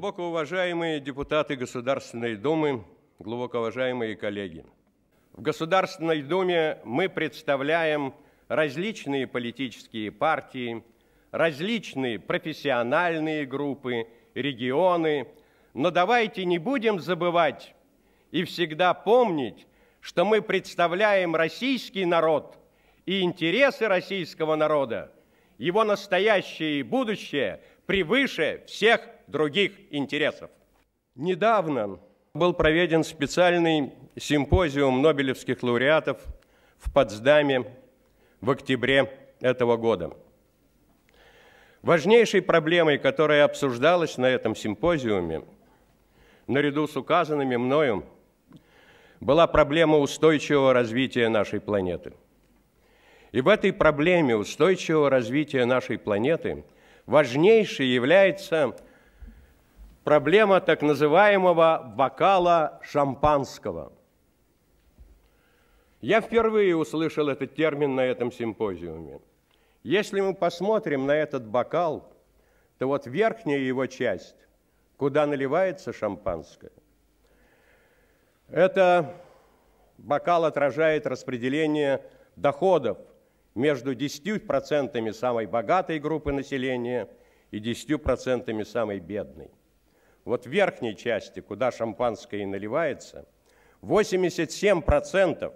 Глубоко уважаемые депутаты Государственной Думы, глубоко уважаемые коллеги, в Государственной Думе мы представляем различные политические партии, различные профессиональные группы, регионы, но давайте не будем забывать и всегда помнить, что мы представляем российский народ и интересы российского народа, его настоящее и будущее превыше всех других интересов. Недавно был проведен специальный симпозиум Нобелевских лауреатов в Потсдаме в октябре этого года. Важнейшей проблемой, которая обсуждалась на этом симпозиуме, наряду с указанными мною, была проблема устойчивого развития нашей планеты. И в этой проблеме устойчивого развития нашей планеты важнейшей является проблема так называемого бокала шампанского. Я впервые услышал этот термин на этом симпозиуме. Если мы посмотрим на этот бокал, то вот верхняя его часть, куда наливается шампанское, это бокал отражает распределение доходов между 10% самой богатой группы населения и 10% самой бедной вот в верхней части, куда шампанское и наливается, 87%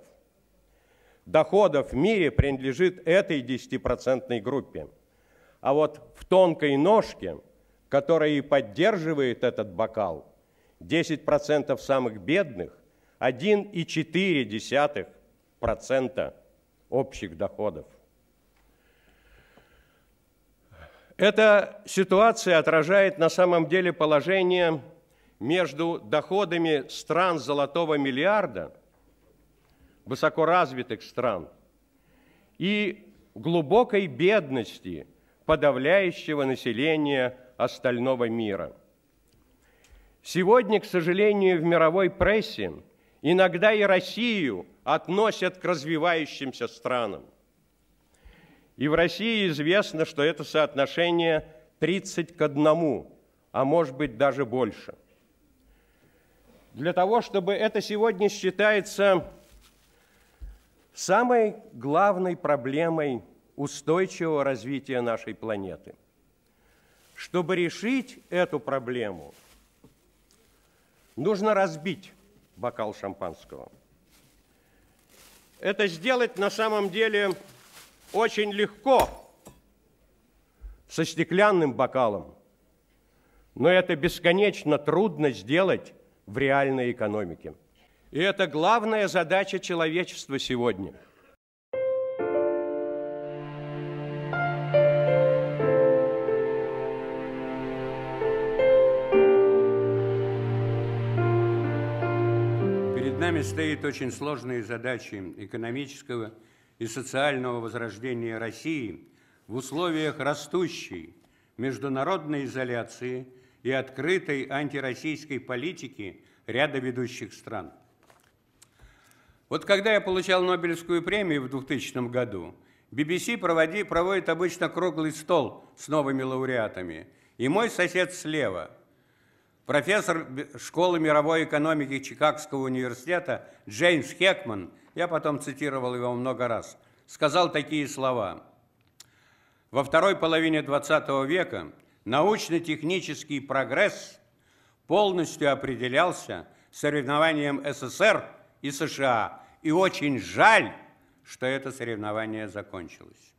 доходов в мире принадлежит этой 10% группе. А вот в тонкой ножке, которая и поддерживает этот бокал, 10% самых бедных, 1,4% общих доходов. Эта ситуация отражает на самом деле положение между доходами стран золотого миллиарда, высокоразвитых стран, и глубокой бедности подавляющего населения остального мира. Сегодня, к сожалению, в мировой прессе иногда и Россию относят к развивающимся странам. И в России известно, что это соотношение 30 к 1, а может быть даже больше. Для того, чтобы это сегодня считается самой главной проблемой устойчивого развития нашей планеты. Чтобы решить эту проблему, нужно разбить бокал шампанского. Это сделать на самом деле очень легко со стеклянным бокалом, но это бесконечно трудно сделать в реальной экономике. И это главная задача человечества сегодня – Перед нами стоит очень сложная задача экономического и социального возрождения России в условиях растущей международной изоляции и открытой антироссийской политики ряда ведущих стран. Вот когда я получал Нобелевскую премию в 2000 году, BBC проводи, проводит обычно круглый стол с новыми лауреатами. И мой сосед слева, профессор школы мировой экономики Чикагского университета Джеймс Хекман – я потом цитировал его много раз. Сказал такие слова. Во второй половине 20 века научно-технический прогресс полностью определялся соревнованием СССР и США. И очень жаль, что это соревнование закончилось.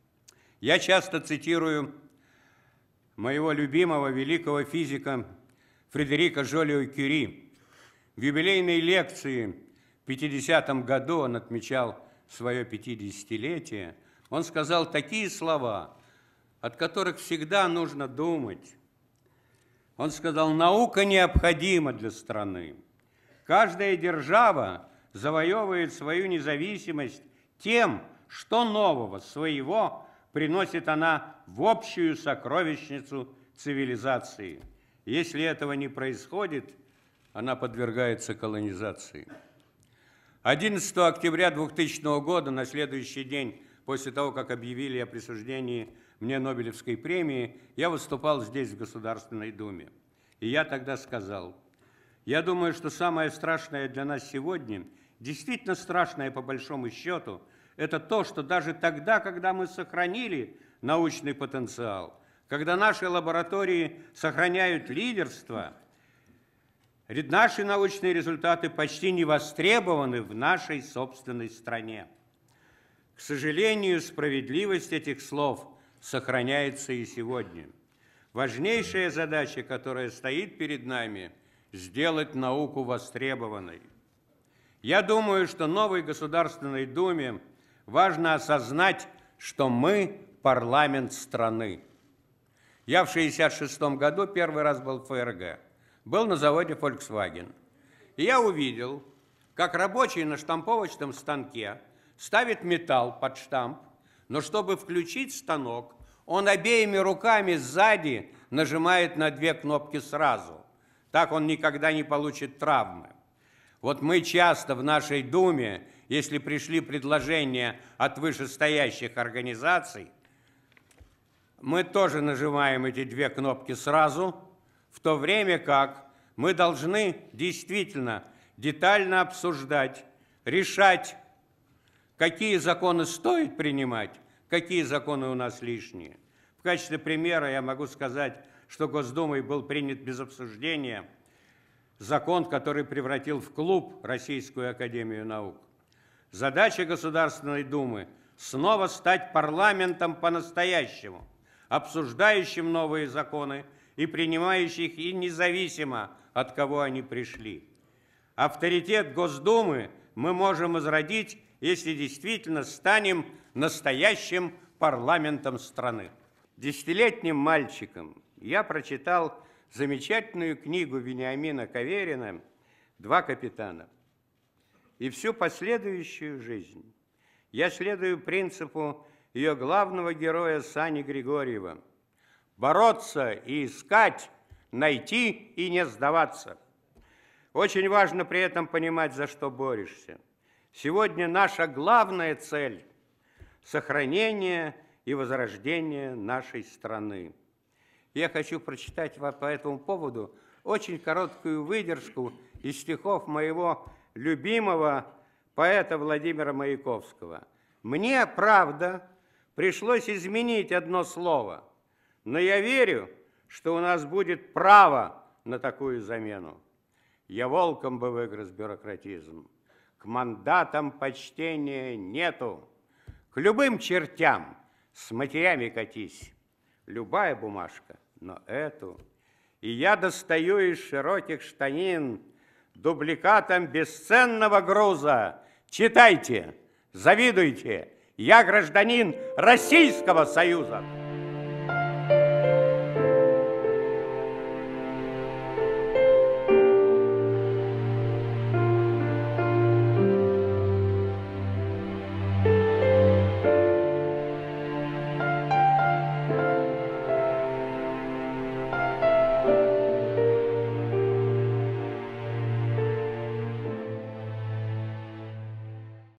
Я часто цитирую моего любимого великого физика Фредерика Жолио Кюри в юбилейной лекции в 50 году он отмечал свое 50-летие. Он сказал такие слова, от которых всегда нужно думать. Он сказал, наука необходима для страны. Каждая держава завоевывает свою независимость тем, что нового своего приносит она в общую сокровищницу цивилизации. Если этого не происходит, она подвергается колонизации. 11 октября 2000 года, на следующий день после того, как объявили о присуждении мне Нобелевской премии, я выступал здесь, в Государственной Думе. И я тогда сказал, я думаю, что самое страшное для нас сегодня, действительно страшное по большому счету, это то, что даже тогда, когда мы сохранили научный потенциал, когда наши лаборатории сохраняют лидерство – Наши научные результаты почти не востребованы в нашей собственной стране. К сожалению, справедливость этих слов сохраняется и сегодня. Важнейшая задача, которая стоит перед нами, сделать науку востребованной. Я думаю, что новой Государственной Думе важно осознать, что мы – парламент страны. Я в 1966 году первый раз был в ФРГ – был на заводе Volkswagen. И я увидел, как рабочий на штамповочном станке ставит металл под штамп, но чтобы включить станок, он обеими руками сзади нажимает на две кнопки сразу. Так он никогда не получит травмы. Вот мы часто в нашей Думе, если пришли предложения от вышестоящих организаций, мы тоже нажимаем эти две кнопки сразу – в то время как мы должны действительно детально обсуждать, решать, какие законы стоит принимать, какие законы у нас лишние. В качестве примера я могу сказать, что Госдумой был принят без обсуждения закон, который превратил в клуб Российскую Академию Наук. Задача Государственной Думы – снова стать парламентом по-настоящему, обсуждающим новые законы – и принимающих и независимо от кого они пришли. Авторитет Госдумы мы можем изродить, если действительно станем настоящим парламентом страны. Десятилетним мальчиком я прочитал замечательную книгу Вениамина Каверина «Два капитана». И всю последующую жизнь я следую принципу ее главного героя Сани Григорьева – бороться и искать, найти и не сдаваться. Очень важно при этом понимать, за что борешься. Сегодня наша главная цель – сохранение и возрождение нашей страны. Я хочу прочитать по этому поводу очень короткую выдержку из стихов моего любимого поэта Владимира Маяковского. Мне, правда, пришлось изменить одно слово – но я верю, что у нас будет право на такую замену. Я волком бы выгрыз бюрократизм. К мандатам почтения нету. К любым чертям с матерями катись. Любая бумажка, но эту. И я достаю из широких штанин дубликатом бесценного груза. Читайте, завидуйте. Я гражданин Российского Союза.